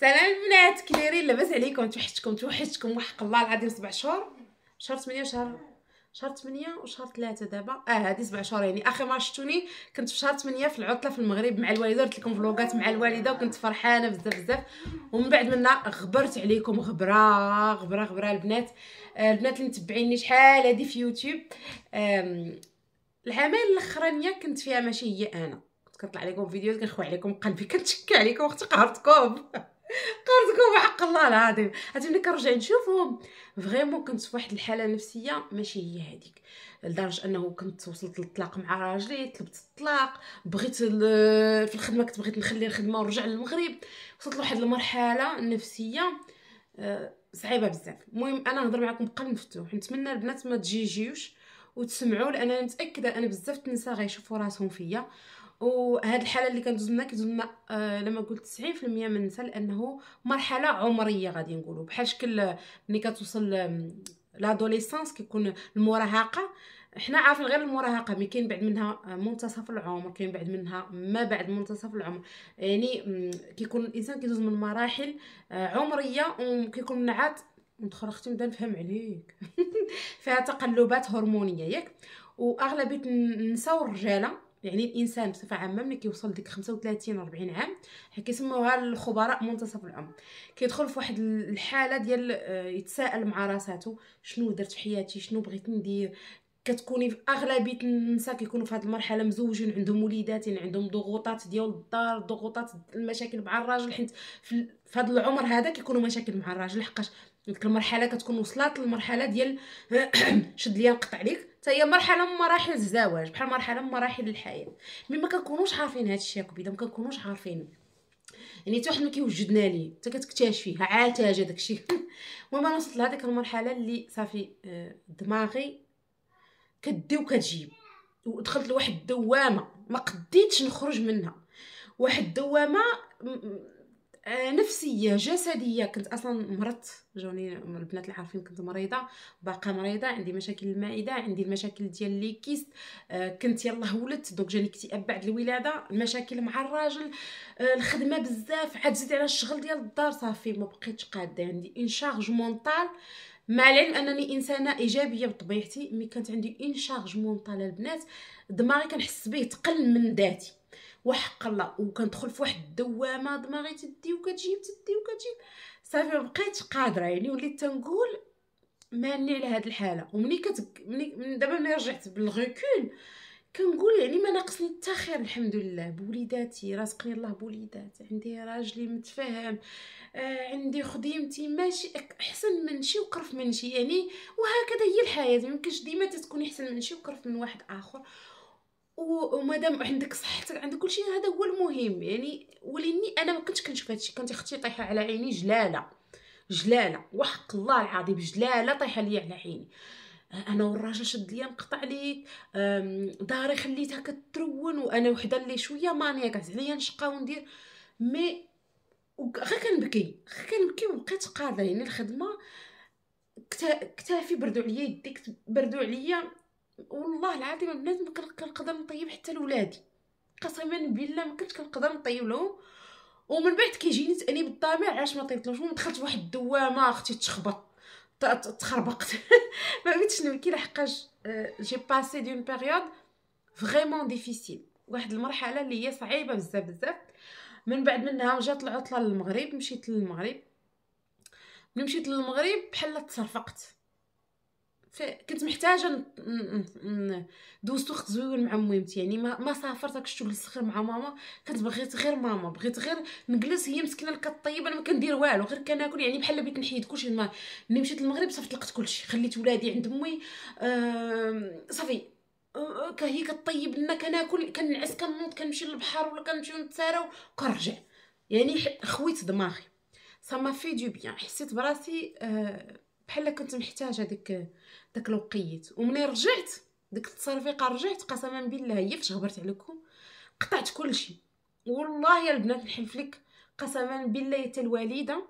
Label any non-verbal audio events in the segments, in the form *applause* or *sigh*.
سلام البنات كليرين لاباس عليكم توحشتكم توحشتكم وحق الله العظيم سبع شهور شهر 8 شهر شهر 8 وشهر 3 دابا اه هذه سبع شهور يعني اخر ما شفتوني كنت في شهر 8 في العطله في المغرب مع الوالده درت لكم فلوقات مع الوالده وكنت فرحانه بزاف بزاف ومن بعد منا غبرت عليكم غبره غبره غبره البنات آه البنات اللي متبعيني شحال هذه في يوتيوب العمل الاخرانيه كنت فيها ماشي هي انا كنت كنطلع عليكم فيديوهات كنخوي عليكم قلبي *laughs* كنتشكى عليكم وقت قهرتكم قرضكم بحق الله العظيم عرفتي ملي كنرجع نشوفهم فريمون كنت في واحد الحاله نفسيه ماشي هي هذيك لدرجه انه كنت وصلت للطلاق مع راجلي طلبت الطلاق بغيت في الخدمه كنت بغيت نخلي الخدمه ونرجع للمغرب وصلت لواحد المرحله نفسيه آه، صعيبه بزاف المهم انا نهضر معكم بقلب مفتوح نتمنى البنات ما تجيجيوش وتسمعوا لان انا متاكده ان بزاف النساء غيشوفوا راسهم فيا وهاد الحاله اللي كندوز منها كندوز منها آه لما قلت 90% من النساء لانه مرحله عمريه غادي نقولوا بحال شكل آه، ملي كتوصل آه، لادوليسونس كيكون المراهقه حنا عارفين غير المراهقه مي كاين بعد منها آه، منتصف العمر كاين بعد منها ما بعد منتصف العمر يعني كيكون الانسان كيدوز من مراحل عمريه وكيكون عاد ندخل اختي نبدا نفهم عليك *laughs* فيها تقلبات هرمونيه ياك واغلبيه النساء والرجاله يعني الانسان بصفه عامه ملي كيوصل ديك 35 40 عام كيسموها الخبراء منتصف العمر كيدخل في واحد الحاله ديال آه، يتساءل مع راساتو شنو درت في حياتي شنو بغيت ندير كتكوني في اغلبيه النساء كيكونوا في هذه المرحله مزوجين عندهم وليدات يعني عندهم ضغوطات ديال الدار ضغوطات المشاكل مع الراجل حيت في هذا العمر هذا كيكونوا مشاكل مع الراجل حقاش ديك المرحله كتكون وصلت للمرحله ديال *coughs* شد ليا نقطع عليك حتى هي مرحله من مراحل الزواج بحال مرحله من مراحل الحياه مي ما كنكونوش عارفين هذا الشيء قبيله ما كنكونوش عارفين يعني حتى واحد ما كيوجدنا ليه حتى كتكتشفيه عتاج هذاك الشيء *laughs* المهم انا وصلت لهذيك المرحله اللي صافي آه، دماغي كدي وكتجيب ودخلت لواحد الدوامه ما قديتش نخرج منها واحد الدوامه آه، نفسيه جسديه كنت اصلا مرضت جوني البنات اللي عارفين كنت مريضه باقا مريضه عندي مشاكل المعده عندي المشاكل ديال لي كيست آه، كنت يلا ولدت دونك جاني اكتئاب بعد الولاده مشاكل مع الراجل آه، الخدمه بزاف عاد زيد على الشغل ديال الدار صافي ما بقيتش قاده عندي ان شارج مونطال مع العلم انني انسانه ايجابيه بطبيعتي مي كانت عندي ان شارج مونطال البنات دماغي كنحس به تقل من ذاتي وحق الله وكندخل في واحد الدوامه دماغي تدي وكتجيب تدي وكتجيب صافي مبقيتش قادره يعني وليت تنقول مالني على هاد الحاله ومني كت من دابا ملي رجعت بالغيكول كنقول يعني ما ناقصني حتى خير الحمد لله بوليداتي رزقني الله بوليدات عندي راجلي متفاهم آه عندي خديمتي ماشي احسن من شي وقرف من شي يعني وهكذا هي الحياه ما يمكنش ديما تكون احسن من شي وقرف من واحد اخر ومادام عندك صحتك عندك كلشي هذا هو المهم يعني ولاني انا ما كنتش كنشوف الشيء كانت اختي طايحه على عيني جلاله جلاله وحق الله العظيم جلاله طايحه لي على عيني انا والراجل شد ليا نقطع ليك داري خليتها كترون وانا وحده اللي شويه مانيا كانت عليا نشقى وندير مي غير كنبكي غير كنبكي وبقيت قادره يعني الخدمه كتافي بردو عليا يديك بردو عليا والله العظيم البنات ما كنقدر نطيب حتى لولادي قسما بالله ما كنتش كنقدر نطيب لهم ومن بعد كيجيني تانيب الطمع علاش ما طيبتلهمش ومن دخلت واحد الدوامه اختي تخبط تخربقت *laughs* ما بغيتش نبكي لحقاش جي باسي دون بيريود فريمون ديفيسيل واحد المرحله اللي هي صعيبه بزاف بزاف من بعد منها جات العطله للمغرب مشيت للمغرب ملي مشيت للمغرب بحال تصرفقت فكنت محتاجه دوزت وقت زوين مع ميمتي يعني ما, ما سافرت راك جلست غير مع ماما كنت بغيت غير ماما بغيت غير نجلس هي مسكينه اللي كطيب انا ما كندير والو غير كناكل يعني بحال بغيت نحيد كلشي ما ملي مشيت للمغرب صافي طلقت كلشي خليت ولادي عند امي صافي كهي هي كطيب لنا كناكل كنعس كنوض كنمشي للبحر ولا كنمشيو نتساراو وكنرجع يعني خويت دماغي سما في دو بيان حسيت براسي آه بحال كنت محتاجه داك داك الوقيت وملي رجعت ديك التصرفيقه رجعت قسما بالله هي فاش هبرت عليكم قطعت كلشي والله يا البنات نحلف لك قسما بالله حتى الوالده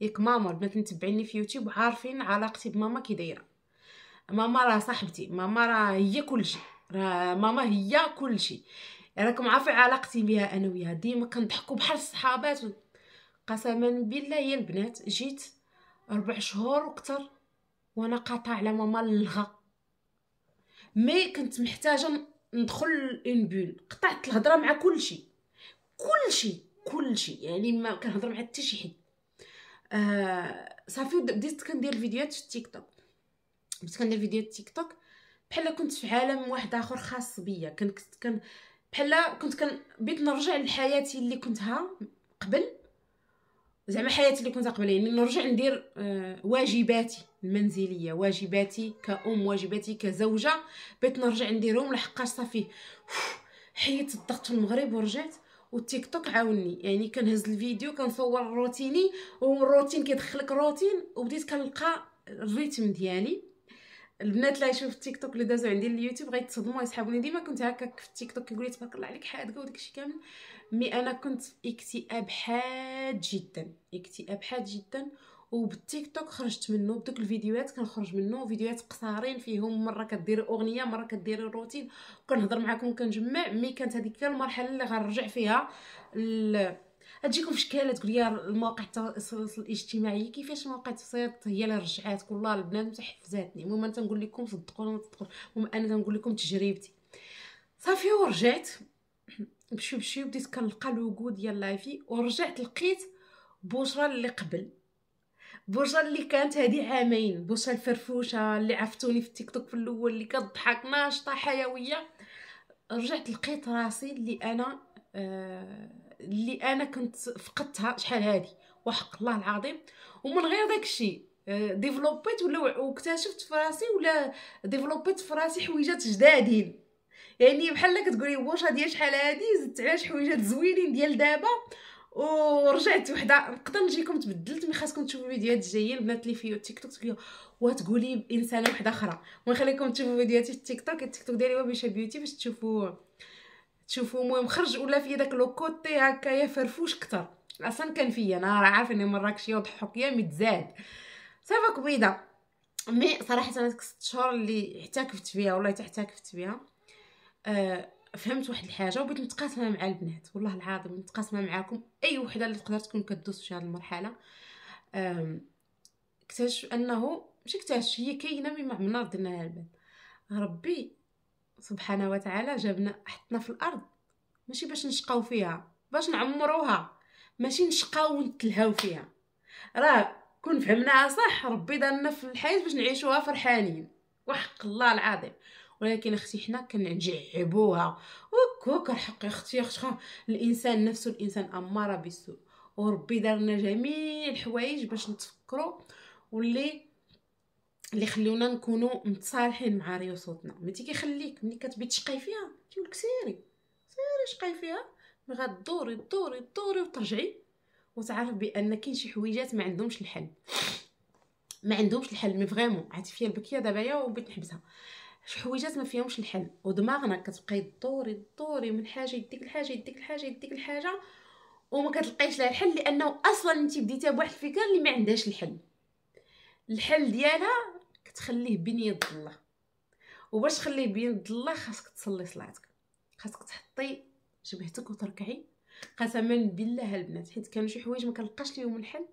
ياك ماما البنات متبعيني في يوتيوب عارفين علاقتي بماما كي دايره ماما راه صاحبتي ماما راه هي كلشي راه ماما هي كلشي راكم عارفين علاقتي بها انا وياها ديما كنضحكوا بحال الصحابات قسما بالله يا البنات جيت ربع شهور وكتر وانا قاطع على ماما اللغه مي كنت محتاجه ندخل اون بول قطعت الهضره مع كلشي كلشي كلشي يعني ما كنهضر مع حتى شي حد آه صافي بديت كندير فيديوهات في التيك توك بديت كندير فيديوهات تيك توك بحال كنت في عالم واحد اخر خاص بيا كنت كان بحال كنت كان بيت نرجع لحياتي اللي كنتها قبل زعما حياتي اللي كنت قبل يعني نرجع ندير آه، واجباتي المنزليه واجباتي كأم واجباتي كزوجه بيت نرجع نديرهم لحقاش صافي حيت الضغط في المغرب ورجعت والتيك توك عاوني يعني كنهز الفيديو كنصور روتيني والروتين كيدخلك روتين وبديت كنلقى الريتم ديالي البنات لا يشوف التيك توك اللي دازو عندي اليوتيوب غيتصدموا يسحبوني ديما كنت هكاك في التيك توك كيقول لي تبارك الله عليك حادقه الشيء كامل مي انا كنت في اكتئاب حاد جدا اكتئاب حاد جدا وبالتيك توك خرجت منه بدوك الفيديوهات كنخرج منه فيديوهات قصارين فيهم مره كدير اغنيه مره كدير روتين كنهضر معكم كنجمع مي كانت هذيك المرحله اللي غنرجع فيها غتجيكم في شكاله تقول يا التواصل الاجتماعي كيفاش مواقع التصويت هي اللي رجعاتك والله البنات تحفزاتني المهم انا تنقول لكم صدقوا ولا تصدقوا المهم انا تنقول لكم تجربتي صافي ورجعت *clears throat* بشوي بشوي بديت كنلقى لوغو ديال لايفي ورجعت لقيت بشرى اللي قبل بشرى اللي كانت هادي عامين بشرى الفرفوشه اللي عرفتوني في التيك توك في الاول اللي كضحك ناشطه حيويه رجعت لقيت راسي اللي انا آه اللي انا كنت فقدتها شحال هادي وحق الله العظيم ومن غير داك الشيء ديفلوبيت آه، ولا واكتشفت فراسي ولا ديفلوبيت فراسي حويجات جدادين يعني بحال كتقولي واش هادي شحال هادي زدت عليها شي حويجات زوينين ديال دابا ورجعت وحده نقدر نجيكم تبدلت مي خاصكم تشوفوا فيديوهات جايين البنات اللي في تيك توك تقولوا وتقولي انسانه وحده اخرى ونخليكم تشوفوا فيديوهاتي في التيك توك التيك توك ديالي وبيشا بيوتي باش تشوفوا تشوفوا المهم خرج ولا في داك لو كوتي هكايا فرفوش كثر اصلا كان فيا انا راه عارفه اني مراكشيه يا متزاد صافا كبيضه مي صراحه انا ديك 6 شهور اللي احتكفت فيها والله احتكفت فيها أه فهمت واحد الحاجه وبغيت نتقاسمها مع البنات والله العظيم نتقاسمها معاكم اي وحده اللي تقدر تكون كدوز في هذه المرحله اكتشف انه ماشي اكتشف هي كاينه مي ما عمرنا البنات ربي سبحانه وتعالى جابنا حطنا في الارض ماشي باش نشقاو فيها باش نعمروها ماشي نشقاو ونتلهاو فيها راه كون فهمناها صح ربي دارنا في الحياة باش نعيشوها فرحانين وحق الله العظيم ولكن اختي حنا كنجعبوها وكوك الحق اختي اختي الانسان نفسه الانسان اماره بالسوء وربي دارنا جميع الحوايج باش نتفكروا واللي اللي خلونا نكونوا متصالحين مع ريوسوتنا ملي كيخليك ملي كتبي تشقي فيها كيقول لك سيري سيري شقي فيها مي غدوري دوري دوري وترجعي وتعرف بان كاين شي حويجات ما عندهمش الحل ما عندهمش الحل مي فريمون فيا البكيه دابا وبغيت نحبسها شي حويجات ما فيهمش الحل ودماغنا كتبقى دوري دوري من حاجه يديك الحاجه يديك الحاجه يديك الحاجه وما كتلقايش لها الحل لانه اصلا انت بديتيها بواحد الفكره اللي ما عندهاش الحل الحل ديالها تخليه بين يد الله وباش تخليه بين يد الله خاصك تصلي صلاتك خاصك تحطي جبهتك وتركعي قسما بالله البنات حيت كانوا شي حوايج ما كنلقاش ليهم الحل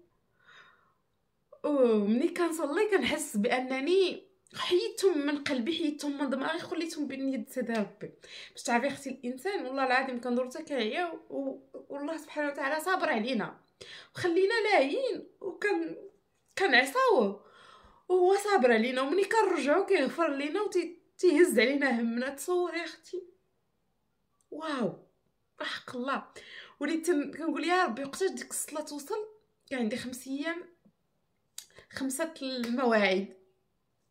ملي كنصلي كنحس بانني حيدتهم من قلبي حيدتهم من دماغي خليتهم بين يد سيدي ربي باش تعرفي اختي الانسان والله العظيم كندور حتى كيعيا و... والله سبحانه وتعالى صابر علينا وخلينا لاهين وكن كنعصاوه وهو صابر علينا ومني كنرجعو كيغفر لينا تيهز علينا همنا تصوري اختي واو حق الله وليت كنقول يا ربي وقتاش ديك الصلاه توصل كان عندي خمس ايام خمسه المواعيد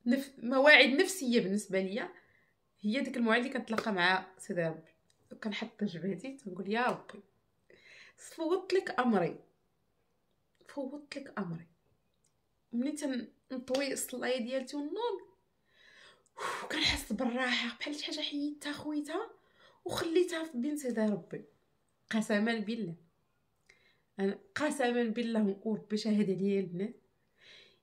نف... مواعيد نفسيه بالنسبه ليا هي ديك المواعيد اللي كنتلاقى مع سيدي ربي كنحط جبهتي تنقول يا ربي فوت لك امري فوت لك امري ملي تن نطوي الصلايه ديالتي ونوض كنحس بالراحه بحال شي حاجه حيدتها خويتها وخليتها في بنتي ربي قسما بالله انا قسما بالله وربي شاهد عليا البنات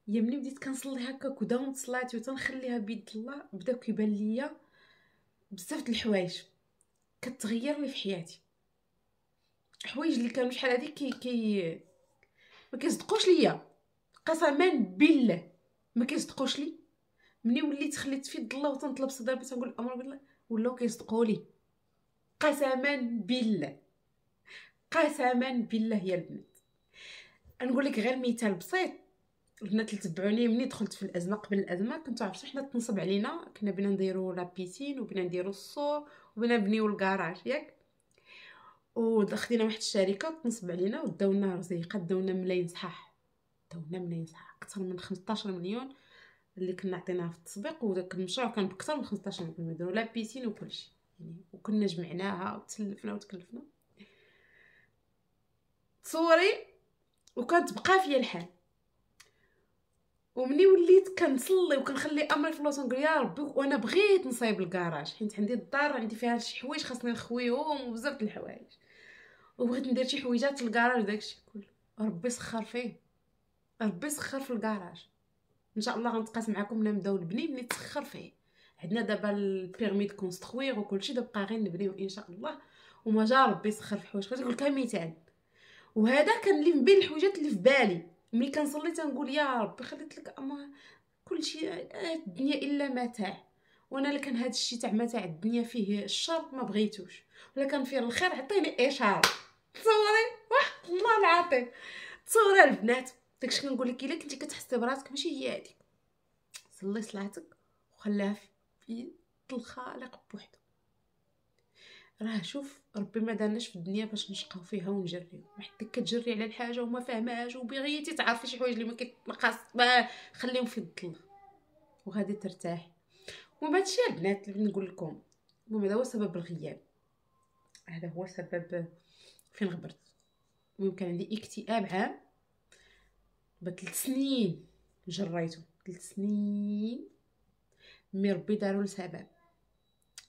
يا ملي بديت كنصلي هكاك وداومت صلاتي وتنخليها بيد الله بداو كيبان ليا بزاف د الحوايج كتغير لي في حياتي حوايج اللي كانوا شحال هذيك كي كي ما كيصدقوش ليا قسما بالله ما كيصدقوش لي ملي وليت خليت في الله وتنطلب صدر باش نقول امر بالله ولاو كيصدقوا لي قسما بالله قسما بالله يا البنات نقول لك غير مثال بسيط البنات اللي تبعوني ملي دخلت في الازمه قبل الازمه كنتو عرفتوا حنا تنصب علينا كنا بنا نديرو لابيسين وبنا نديرو السور وبنا نبنيو الكراج ياك وخدينا واحد الشركه تنصب علينا وداونا رزيقه داونا ملايين صحاح داونا ملايين صحاح اكثر من 15 مليون اللي كنا عطيناها في التسبيق وداك المشروع كان باكثر من 15 مليون درهم لا بيسين وكلشي يعني وكنا جمعناها وتسلفنا وتكلفنا تصوري وكانت بقى فيا الحال ومني وليت كنصلي وكنخلي امري في الله تنقول يا ربي وانا بغيت نصايب الكراج حيت عندي الدار عندي فيها شي حوايج خاصني نخويهم وبزاف د الحوايج وبغيت ندير شي حويجات الكراج داكشي كله ربي سخر فيه ربي سخر في الكراج ان شاء الله غنتقاس معكم ملي نبداو نبني ملي تسخر فيه عندنا دابا البيرمي كونستروير وكلشي دابا غير نبنيو ان شاء الله وما جا ربي سخر في الحوايج كنقول لك مثال وهذا كان اللي بين الحوايجات اللي في بالي ملي كنصلي تنقول يا ربي خليت لك اما كلشي آه، الدنيا الا متاع وانا اللي كان هذا الشيء تاع متاع الدنيا فيه الشر ما بغيتوش ولا كان فيه الخير عطيني اشاره تصوري وحق الله العظيم تصوري البنات داكشي كنقول لك الا كنتي كتحسي براسك ماشي هي هذيك صلي صلاتك وخليها في الخالق بوحدو راه شوف ربي ما دارناش في الدنيا باش نشقاو فيها ونجريو وحدك كتجري على الحاجه وما فاهمهاش وبغيتي تعرفي شي حوايج اللي ما كتنقص ما خليهم في الظلمه وغادي ترتاحي وما هادشي البنات اللي نقول لكم المهم هذا هو سبب الغياب هذا هو سبب فين غبرت المهم كان عندي اكتئاب عام ثلاث سنين جريته ثلاث سنين مي ربي داروا لسبب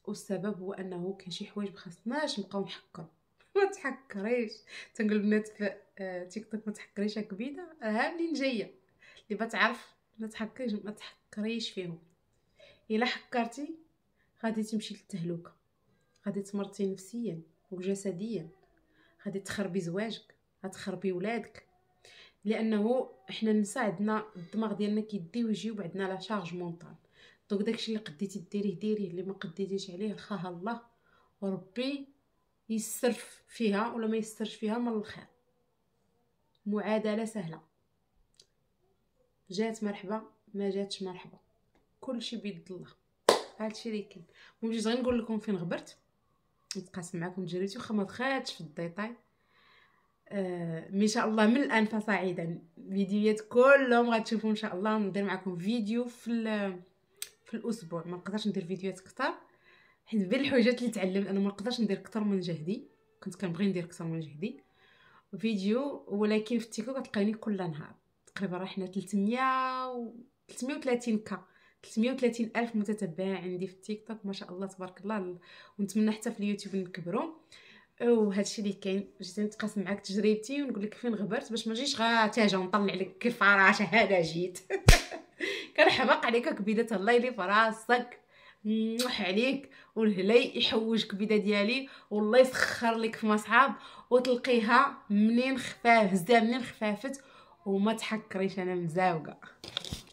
والسبب هو انه كاين شي حوايج مخصناش نبقاو نحكرو *laughs* ما تحكريش تنقول البنات في آه، تيك توك ما تحكريش كبيده ها منين جايه اللي بتعرف ما تحكريش ما تحكريش فيهم الا حكرتي غادي تمشي للتهلكه غادي تمرضي نفسيا وجسديا غادي تخربي زواجك غتخربي ولادك لانه حنا النساء عندنا الدماغ ديالنا كيدي ويجي وعندنا لا شارج مونطال دونك داكشي اللي قديتي ديريه ديريه اللي ما قديتيش عليه لخاها الله وربي يسرف فيها ولا ما يسرش فيها من الخير معادله سهله جات مرحبا ما جاتش مرحبا كلشي بيد الله هادشي اللي كاين المهم غير نقول لكم فين غبرت نتقاسم معكم تجربتي واخا ما دخلتش في الديتاي ما آه، شاء الله من الان فصاعدا فيديوهات كلهم غتشوفوا ان شاء الله ندير معكم فيديو في في الاسبوع ما نقدرش ندير فيديوهات كثر حيت بين الحاجات اللي تعلمت انا ما نقدرش ندير اكثر من جهدي كنت كنبغي ندير اكثر من جهدي فيديو ولكن في التيكو كتلقيني كل نهار تقريبا راه حنا 300 و 330 كا 330 الف متتبع عندي في التيك توك ما شاء الله تبارك الله ونتمنى حتى في اليوتيوب نكبروا او وهادشي اللي كاين جيت نتقاسم معاك تجربتي ونقول لك فين غبرت باش ما نجيش غاتاجه ونطلع لك كيف فراشة هذا جيت *laughs* كنحبق عليك كبيده الله يلي فراسك نوح عليك والهلي يحوج كبيده ديالي والله يسخر لك في مصعب وتلقيها منين خفاف زاد منين خفافت وما تحكريش انا مزاوقه